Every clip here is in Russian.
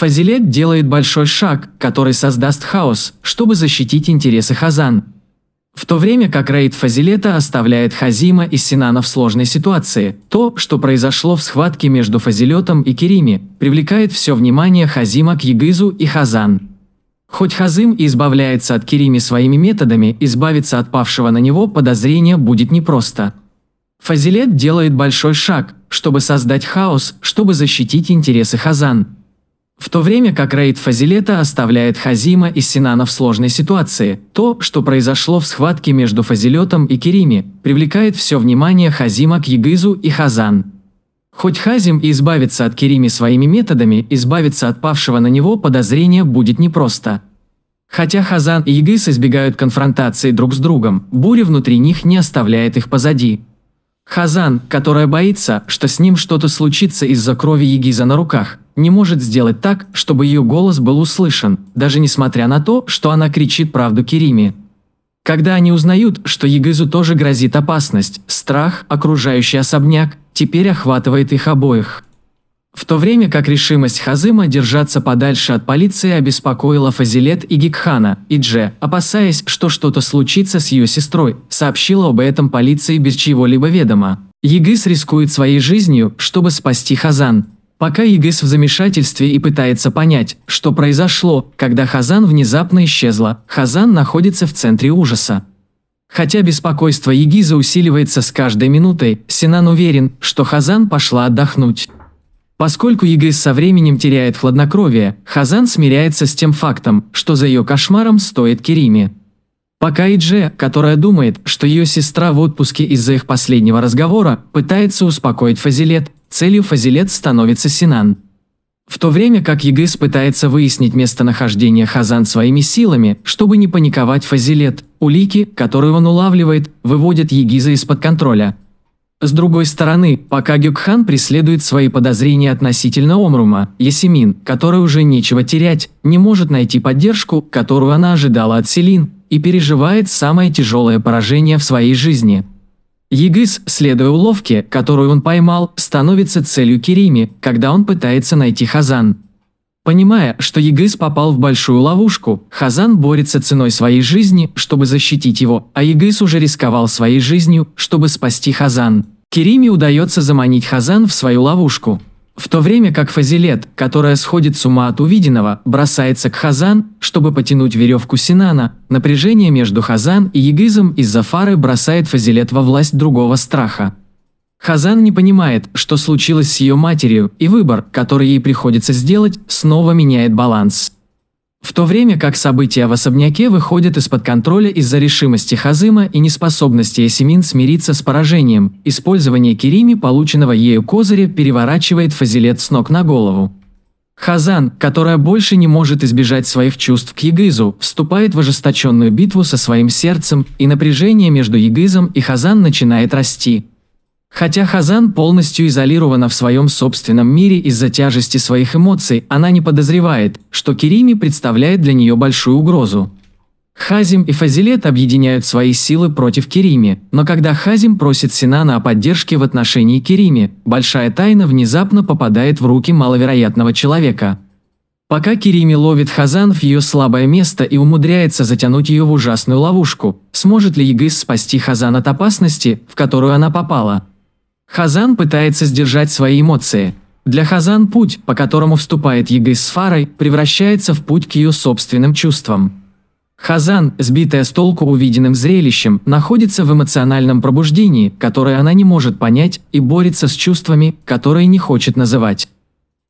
Фазилет делает большой шаг, который создаст хаос, чтобы защитить интересы Хазан. В то время как рейд Фазилета оставляет Хазима и Синана в сложной ситуации, то, что произошло в схватке между Фазилетом и Керими, привлекает все внимание Хазима к Егызу и Хазан. Хоть Хазим и избавляется от Керими своими методами, избавиться от павшего на него подозрения будет непросто. Фазилет делает большой шаг, чтобы создать хаос, чтобы защитить интересы Хазан. В то время как рейд Фазилета оставляет Хазима и Синана в сложной ситуации, то, что произошло в схватке между Фазилетом и Керими, привлекает все внимание Хазима к Егызу и Хазан. Хоть Хазим и избавится от Керими своими методами, избавиться от павшего на него подозрения будет непросто. Хотя Хазан и Егыз избегают конфронтации друг с другом, буря внутри них не оставляет их позади. Хазан, которая боится, что с ним что-то случится из-за крови Егиза на руках, не может сделать так, чтобы ее голос был услышан, даже несмотря на то, что она кричит правду Кириме. Когда они узнают, что Ягызу тоже грозит опасность, страх, окружающий особняк, теперь охватывает их обоих. В то время как решимость Хазыма держаться подальше от полиции обеспокоила Фазилет и Гикхана, и Дже, опасаясь, что что-то случится с ее сестрой, сообщила об этом полиции без чего-либо ведома. Ягыс рискует своей жизнью, чтобы спасти Хазан. Пока Игис в замешательстве и пытается понять, что произошло, когда Хазан внезапно исчезла, Хазан находится в центре ужаса. Хотя беспокойство Егиза усиливается с каждой минутой, Синан уверен, что Хазан пошла отдохнуть. Поскольку Егис со временем теряет хладнокровие, Хазан смиряется с тем фактом, что за ее кошмаром стоит Кериме. Пока Идже, которая думает, что ее сестра в отпуске из-за их последнего разговора, пытается успокоить Фазилет, целью Фазилет становится Синан. В то время как Егыс пытается выяснить местонахождение Хазан своими силами, чтобы не паниковать Фазилет, улики, которые он улавливает, выводят Егиза из-под контроля. С другой стороны, пока Гюкхан преследует свои подозрения относительно Омрума, Есимин, которой уже нечего терять, не может найти поддержку, которую она ожидала от Селин, и переживает самое тяжелое поражение в своей жизни – Егыс, следуя уловке, которую он поймал, становится целью Кирими, когда он пытается найти Хазан. Понимая, что Егыс попал в большую ловушку, Хазан борется ценой своей жизни, чтобы защитить его, а Егыс уже рисковал своей жизнью, чтобы спасти Хазан. Кирими удается заманить Хазан в свою ловушку. В то время как Фазилет, которая сходит с ума от увиденного, бросается к Хазан, чтобы потянуть веревку Синана, напряжение между Хазан и Егизом из-за фары бросает Фазилет во власть другого страха. Хазан не понимает, что случилось с ее матерью, и выбор, который ей приходится сделать, снова меняет баланс. В то время как события в особняке выходят из-под контроля из-за решимости Хазыма и неспособности Эсимин смириться с поражением, использование Кирими, полученного ею козыря, переворачивает Фазилет с ног на голову. Хазан, которая больше не может избежать своих чувств к Егызу, вступает в ожесточенную битву со своим сердцем, и напряжение между Егызом и Хазан начинает расти. Хотя Хазан полностью изолирована в своем собственном мире из-за тяжести своих эмоций, она не подозревает, что Кирими представляет для нее большую угрозу. Хазим и Фазилет объединяют свои силы против Кирими, но когда Хазим просит Синана о поддержке в отношении Кирими, большая тайна внезапно попадает в руки маловероятного человека. Пока Кирими ловит Хазан в ее слабое место и умудряется затянуть ее в ужасную ловушку, сможет ли Егыс спасти Хазан от опасности, в которую она попала – Хазан пытается сдержать свои эмоции. Для Хазан путь, по которому вступает Яга с Фарой, превращается в путь к ее собственным чувствам. Хазан, сбитая с толку увиденным зрелищем, находится в эмоциональном пробуждении, которое она не может понять, и борется с чувствами, которые не хочет называть.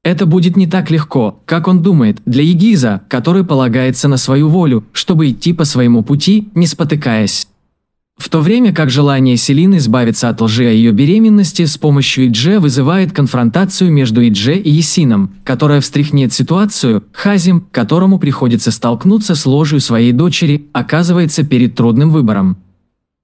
Это будет не так легко, как он думает, для Егиза, который полагается на свою волю, чтобы идти по своему пути, не спотыкаясь. В то время как желание Селины избавиться от лжи о ее беременности с помощью Идже вызывает конфронтацию между Идже и Есином, которая встряхнет ситуацию, Хазим, которому приходится столкнуться с ложью своей дочери, оказывается перед трудным выбором.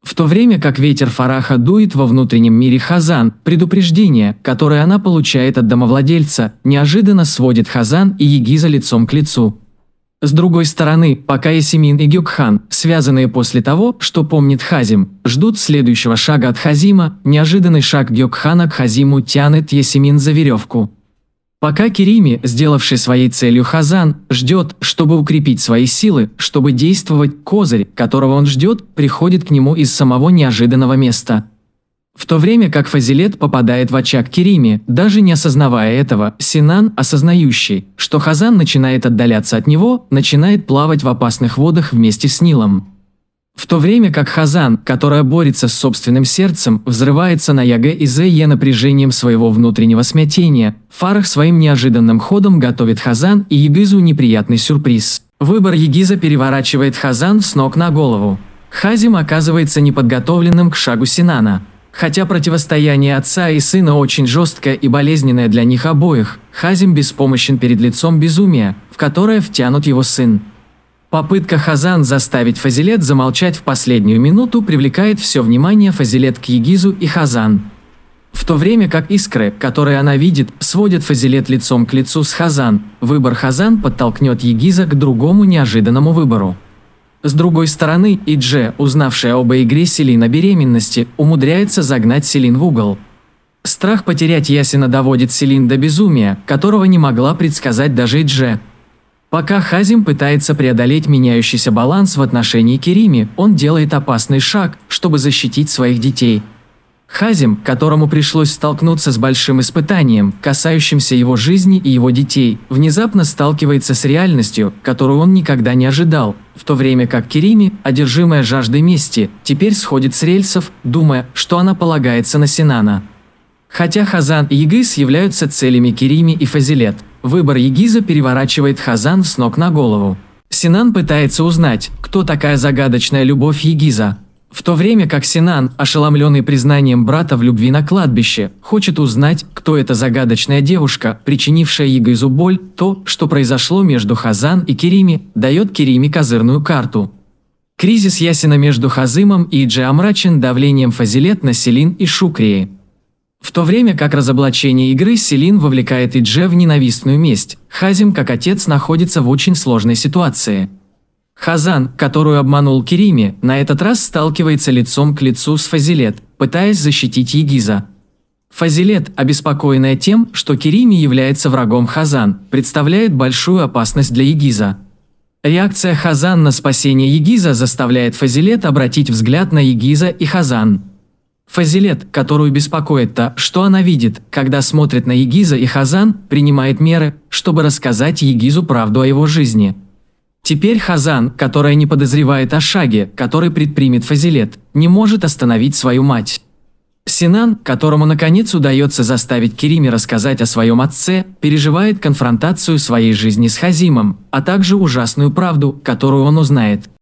В то время как ветер Фараха дует во внутреннем мире Хазан, предупреждение, которое она получает от домовладельца, неожиданно сводит Хазан и Егиза лицом к лицу. С другой стороны, пока Есимин и Гюкхан, связанные после того, что помнит Хазим, ждут следующего шага от Хазима, неожиданный шаг Гюкхана к Хазиму тянет Есимин за веревку. Пока Керими, сделавший своей целью Хазан, ждет, чтобы укрепить свои силы, чтобы действовать, козырь, которого он ждет, приходит к нему из самого неожиданного места – в то время как Фазилет попадает в очаг кирими, даже не осознавая этого, Синан, осознающий, что Хазан начинает отдаляться от него, начинает плавать в опасных водах вместе с Нилом. В то время как Хазан, которая борется с собственным сердцем, взрывается на Яге и Зее напряжением своего внутреннего смятения, Фарах своим неожиданным ходом готовит Хазан и Егизу неприятный сюрприз. Выбор Егиза переворачивает Хазан с ног на голову. Хазим оказывается неподготовленным к шагу Синана – Хотя противостояние отца и сына очень жесткое и болезненное для них обоих, Хазим беспомощен перед лицом безумия, в которое втянут его сын. Попытка Хазан заставить Фазилет замолчать в последнюю минуту привлекает все внимание Фазилет к Егизу и Хазан. В то время как искры, которые она видит, сводят Фазилет лицом к лицу с Хазан, выбор Хазан подтолкнет Егиза к другому неожиданному выбору. С другой стороны, Идже, узнавшая об игре Селин о беременности, умудряется загнать Селин в угол. Страх потерять Ясина доводит Селин до безумия, которого не могла предсказать даже Идже. Пока Хазим пытается преодолеть меняющийся баланс в отношении Керими, он делает опасный шаг, чтобы защитить своих детей – Хазим, которому пришлось столкнуться с большим испытанием, касающимся его жизни и его детей, внезапно сталкивается с реальностью, которую он никогда не ожидал, в то время как Кирими, одержимая жаждой мести, теперь сходит с рельсов, думая, что она полагается на Синана. Хотя Хазан и Егиз являются целями Кирими и Фазилет, выбор Егиза переворачивает Хазан с ног на голову. Синан пытается узнать, кто такая загадочная любовь Егиза, в то время как Синан, ошеломленный признанием брата в любви на кладбище, хочет узнать, кто эта загадочная девушка, причинившая Игайзу боль, то, что произошло между Хазан и Кирими, дает Кирими козырную карту. Кризис Ясина между Хазымом и Иджи омрачен давлением Фазилет на Селин и Шукрии. В то время как разоблачение игры Селин вовлекает Идже в ненавистную месть, Хазим как отец находится в очень сложной ситуации – Хазан, которую обманул Керими, на этот раз сталкивается лицом к лицу с Фазилет, пытаясь защитить Егиза. Фазилет, обеспокоенная тем, что Керими является врагом Хазан, представляет большую опасность для Егиза. Реакция Хазан на спасение Егиза заставляет Фазилет обратить взгляд на Егиза и Хазан. Фазилет, которую беспокоит то, что она видит, когда смотрит на Егиза и Хазан, принимает меры, чтобы рассказать Егизу правду о его жизни – Теперь Хазан, которая не подозревает о шаге, который предпримет Фазилет, не может остановить свою мать. Синан, которому наконец удается заставить Кериме рассказать о своем отце, переживает конфронтацию своей жизни с Хазимом, а также ужасную правду, которую он узнает –